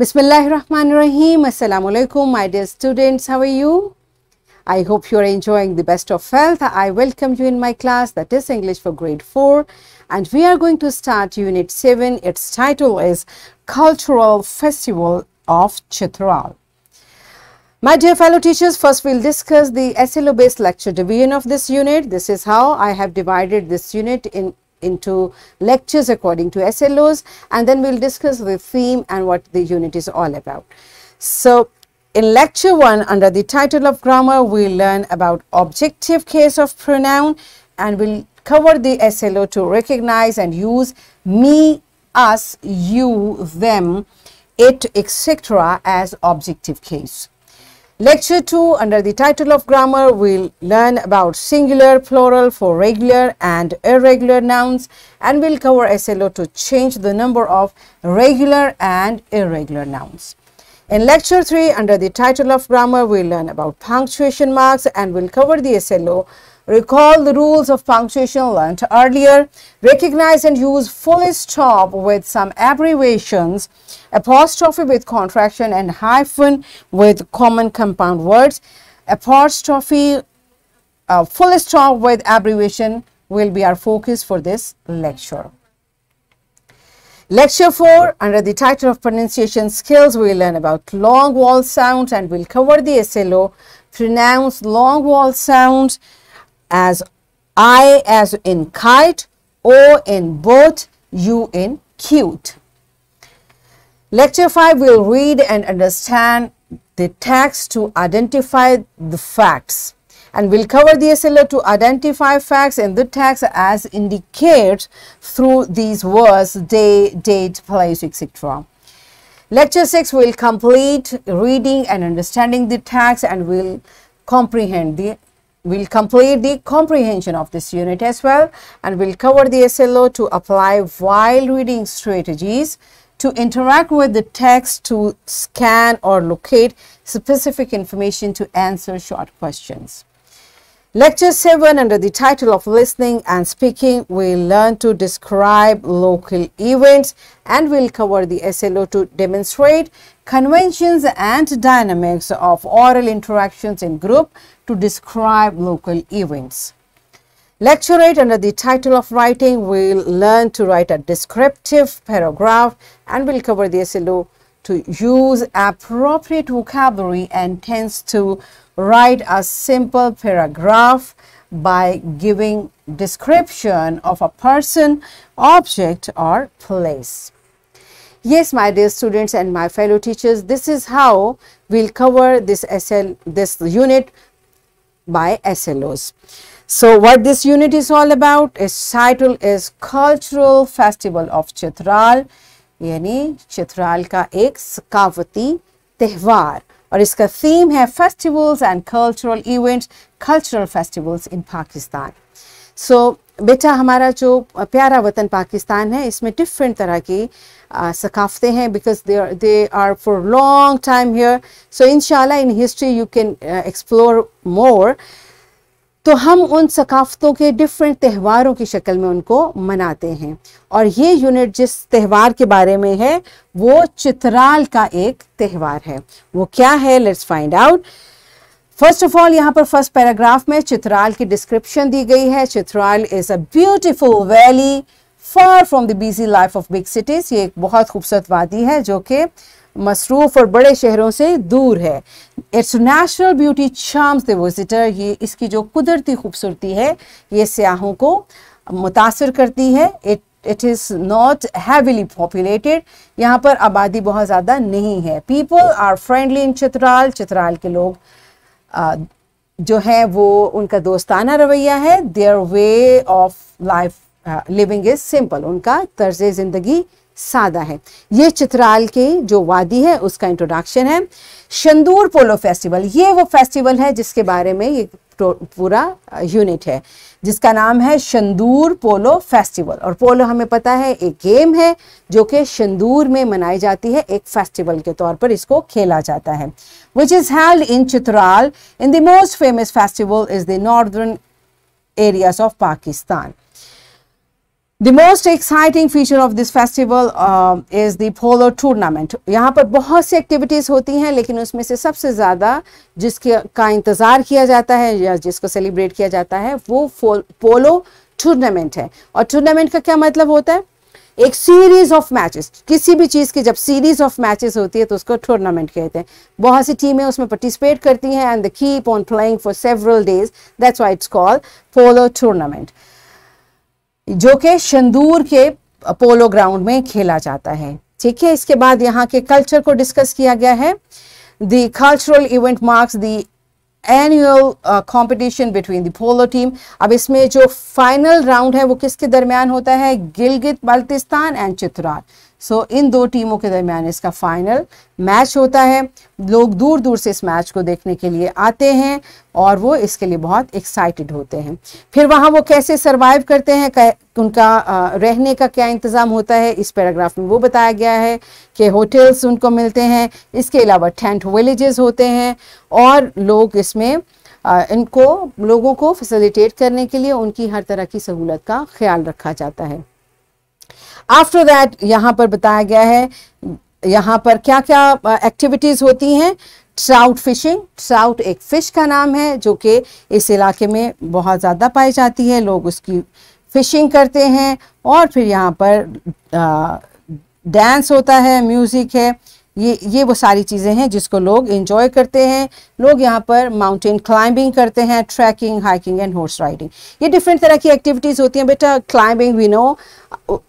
Bismillahirrahmanirrahim. Assalamu alaikum, my dear students. How are you? I hope you are enjoying the best of health. I welcome you in my class that is English for grade 4 and we are going to start unit 7. Its title is Cultural Festival of Chitral. My dear fellow teachers, first we'll discuss the SLO based lecture division of this unit. This is how I have divided this unit in into lectures according to SLOs and then we will discuss the theme and what the unit is all about. So, in lecture 1 under the title of grammar we will learn about objective case of pronoun and we will cover the SLO to recognize and use me, us, you, them, it, etc. as objective case. Lecture 2 under the title of grammar we'll learn about singular, plural for regular and irregular nouns and we'll cover SLO to change the number of regular and irregular nouns. In lecture 3 under the title of grammar we'll learn about punctuation marks and we'll cover the SLO Recall the rules of punctuation learned earlier. Recognize and use full stop with some abbreviations, apostrophe with contraction and hyphen with common compound words. Apostrophe, uh, full stop with abbreviation will be our focus for this lecture. Lecture 4, under the title of Pronunciation Skills, we will learn about long vowel sounds and we will cover the SLO, pronounce long vowel sounds, as I as in kite, O in both, U in cute. Lecture 5 will read and understand the text to identify the facts and will cover the SLO to identify facts in the text as indicated through these words, day, date, place, etc. Lecture 6 will complete reading and understanding the text and will comprehend the We'll complete the comprehension of this unit as well and we'll cover the SLO to apply while reading strategies to interact with the text to scan or locate specific information to answer short questions. Lecture 7 under the title of listening and speaking we will learn to describe local events and we'll cover the SLO to demonstrate conventions and dynamics of oral interactions in group to describe local events. Lecture eight under the title of writing, we'll learn to write a descriptive paragraph and we'll cover the SLO to use appropriate vocabulary and tends to write a simple paragraph by giving description of a person, object or place. Yes, my dear students and my fellow teachers, this is how we will cover this SL, this unit by SLOs. So, what this unit is all about is title is Cultural Festival of Chitral, यानी Chitral ka ek सकावती tehwar और इसका theme है festivals and cultural events, cultural festivals in Pakistan. So. बेटा हमारा जो प्यारा वतन पाकिस्तान है इसमें डिफरेंट तरह की सकाफ़तें हैं because they they are for long time here so in in history you can explore more तो हम उन सकाफ़तों के डिफरेंट त्यौहारों की शक्ल में उनको मनाते हैं और ये यूनिट जिस त्यौहार के बारे में है वो चित्राल का एक त्यौहार है वो क्या है let's find out first of all यहाँ पर फर्स्ट पैराग्राफ में चित्राल की डिस्क्रिप्शन दी गई है Chitral is a beautiful valley far from the busy life of big cities ये एक बहुत खूबसूरत वादी है जो कि मसरूफ और बड़े शहरों से दूर है it's natural beauty charms the visitor ये इसकी जो कुदरती खूबसूरती है ये सयाहों को मुतासर करती है it it is not heavily populated यहाँ पर आबादी बहुत ज़्यादा नहीं है people are friendly in Chitral Chitral के लोग जो है वो उनका दोस्ताना रवैया है their way of life living is simple उनका तर्ज ज़िंदगी सादा है ये चित्राल की जो वादी है उसका इंट्रोडक्शन है शंदूर पोलो फेस्टिवल ये वो फेस्टिवल है जिसके बारे में ये तो पूरा यूनिट है जिसका नाम है शंदूर पोलो फेस्टिवल और पोलो हमें पता है एक गेम है जो कि शंदूर में मनाई जाती है एक फेस्टिवल के तौर पर इसको खेला जाता है which is held in Chitral in the most famous festival is the northern areas of Pakistan the most exciting feature of this festival is the polo tournament यहाँ पर बहुत सी एक्टिविटीज़ होती हैं लेकिन उसमें से सबसे ज़्यादा जिसके का इंतज़ार किया जाता है या जिसको सेलिब्रेट किया जाता है वो पोलो टूर्नामेंट है और टूर्नामेंट का क्या मतलब होता है एक सीरीज ऑफ मैचेस किसी भी चीज़ की जब सीरीज ऑफ मैचेस होती है तो उसको टूर्नामेंट कहते हैं बहुत सी टीमें उसमें पार्टिसिपेट करती हैं and the keep on playing for several days that's why it's called polo tournament जो कि शंदूर के पोलो ग्राउंड में खेला जाता है ठीक है इसके बाद यहाँ के कल्चर को डिस्कस किया गया है the cultural event marks the annual competition between the polo team अब इसमें जो फाइनल राउंड है वो किसके दरमियान होता है Gilgit Baltistan and Chitral so so, इन दो टीमों के दरमियान इसका फाइनल मैच होता है लोग दूर दूर से इस मैच को देखने के लिए आते हैं और वो इसके लिए बहुत एक्साइटेड होते हैं फिर वहाँ वो कैसे सरवाइव करते हैं उनका रहने का क्या इंतज़ाम होता है इस पैराग्राफ में वो बताया गया है कि होटल्स उनको मिलते हैं इसके अलावा टेंट विलेजेस होते हैं और लोग इसमें आ, इनको लोगों को फैसिलिटेट करने के लिए उनकी हर तरह की सहूलत का ख्याल रखा जाता है आफ्टर दैट यहाँ पर बताया गया है यहाँ पर क्या क्या एक्टिविटीज़ होती हैं ट्राउट फिशिंग ट्राउट एक फ़िश का नाम है जो कि इस इलाके में बहुत ज़्यादा पाई जाती है लोग उसकी फिशिंग करते हैं और फिर यहाँ पर डांस होता है म्यूज़िक है ये ये वो सारी चीज़ें हैं जिसको लोग इंजॉय करते हैं लोग यहाँ पर माउंटेन क्लाइंबिंग करते हैं trekking hiking and horse riding ये डिफरेंट तरह की एक्टिविटीज़ होती हैं बेटा क्लाइंबिंग वी नो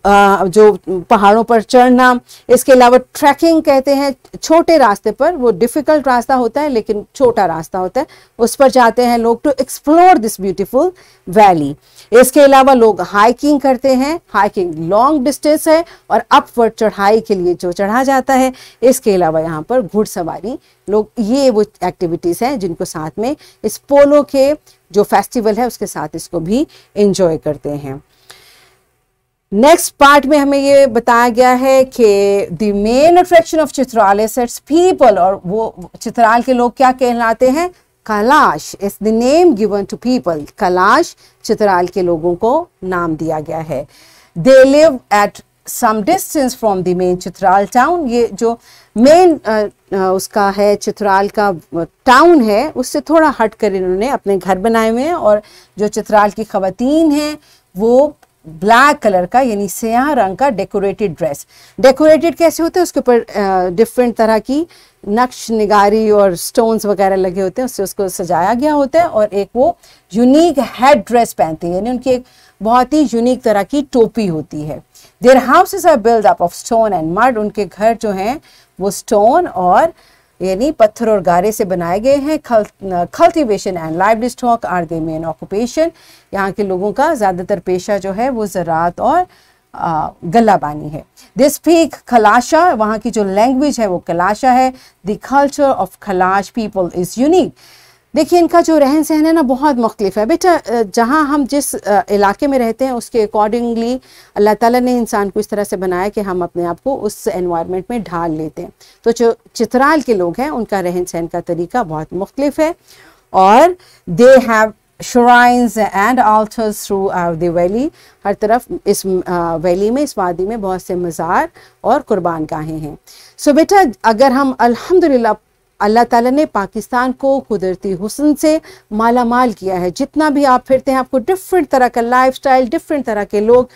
जो पहाड़ों पर चढ़ना इसके अलावा ट्रैकिंग कहते हैं छोटे रास्ते पर वो डिफ़िकल्ट रास्ता होता है लेकिन छोटा रास्ता होता है उस पर जाते हैं लोग to explore this beautiful valley इसके अलावा लोग हाइकिंग करते हैं हाइकिंग लॉन्ग डिस्टेंस है और अपवर्ड चढ़ाई के लिए जो चढ़ा जाता है इसके अलावा यहाँ पर घुड़सवारी लोग ये वो एक्टिविटीज़ हैं जिनको साथ में इस पोलो के जो फेस्टिवल है उसके साथ इसको भी इंजॉय करते हैं नेक्स्ट पार्ट में हमें ये बताया गया है कि the main attraction of Chitral sets people और वो चित्राल के लोग क्या कहलाते हैं Kalash is the name given to people Kalash Chitral के लोगों को नाम दिया गया है they live at some distance from the main Chitral town ये जो मेन उसका है चित्राल का टाउन है उससे थोड़ा हट कर इन्होंने अपने घर बनाए हुए हैं और जो चित्राल की खवतीन हैं वो ब्लैक कलर का यानी सयाह रंग का डेकोरेटेड ड्रेस डेकोरेटेड कैसे होते हैं उसके ऊपर डिफरेंट तरह की नक्श निगारी और स्टोन्स वगैरह लगे होते हैं उससे उसको सजाया गया होता है और एक वो यूनिक हेड ड्रेस पहनती है यानी उनकी एक बहुत ही यूनिक तरह की टोपी होती है their houses are build up of stone and mud उनके घर जो हैं वो स्टोन और यानी पत्थर और गारे से बनाए गए हैं cultivation and livestock are their main occupation यहाँ के लोगों का ज़्यादातर पेशा जो है वो ज़रात और गलाबानी है दे स्पीक खलाशा वहाँ की जो लैंग्वेज है वो कलाशा है the culture of Kalash people is unique देखिए इनका जो रहन सहन है ना बहुत मुख्तलिफ है बेटा जहाँ हम जिस इलाके में रहते हैं उसके अकॉर्डिंगली अल्लाह ताला ने इंसान को इस तरह से बनाया कि हम अपने आप को उस एनवायरनमेंट में ढाल लेते हैं तो जो चित्राल के लोग हैं उनका रहन सहन का तरीका बहुत मुख्तलिफ है और they have shrines and altars throughout the valley हर तरफ इस वैली में इस वादी में बहुत से मज़ार और कुर्बान गाहें हैं सो so, बेटा अगर हम अल्हम्दुलिल्लाह अल्लाह ताला ने पाकिस्तान को कुदरती हुसन से माला माल किया है जितना भी आप फिरते हैं आपको डिफरेंट तरह का लाइफ स्टाइल डिफरेंट तरह के लोग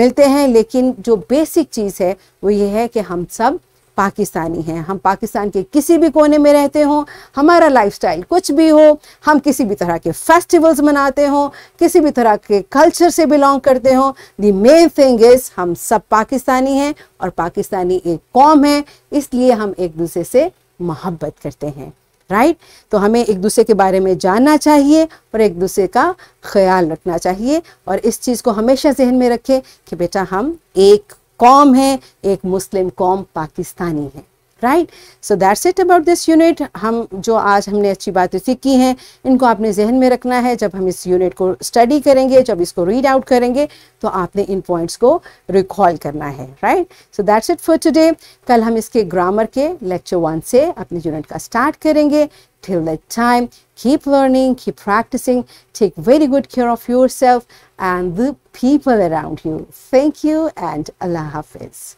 मिलते हैं लेकिन जो बेसिक चीज़ है वो ये है कि हम सब पाकिस्तानी हैं हम पाकिस्तान के किसी भी कोने में रहते हों हमारा लाइफस्टाइल कुछ भी हो हम किसी भी तरह के फेस्टिवल्स मनाते हों किसी भी तरह के कल्चर से बिलोंग करते हों दी मेन थिंग इज़ हम सब पाकिस्तानी हैं और पाकिस्तानी एक कौम है इसलिए हम एक दूसरे से मोहब्बत करते हैं राइट right? तो हमें एक दूसरे के बारे में जानना चाहिए और एक दूसरे का ख्याल रखना चाहिए और इस चीज़ को हमेशा जहन में रखें कि बेटा हम एक कौम है एक मुस्लिम कौम पाकिस्तानी है right so that's it about this unit हम जो आज हमने अच्छी बातें सीखी हैं इनको आपने जहन में रखना है जब हम इस यूनिट को स्टडी करेंगे जब इसको रीड आउट करेंगे तो आपने इन पॉइंट्स को रिकॉल करना है right so that's it for today कल हम इसके ग्रामर के लेक्चर वन से अपने यूनिट का स्टार्ट करेंगे that time keep learning keep practising take very good care of yourself and the people around you thank you and अल्लाह हाफिज़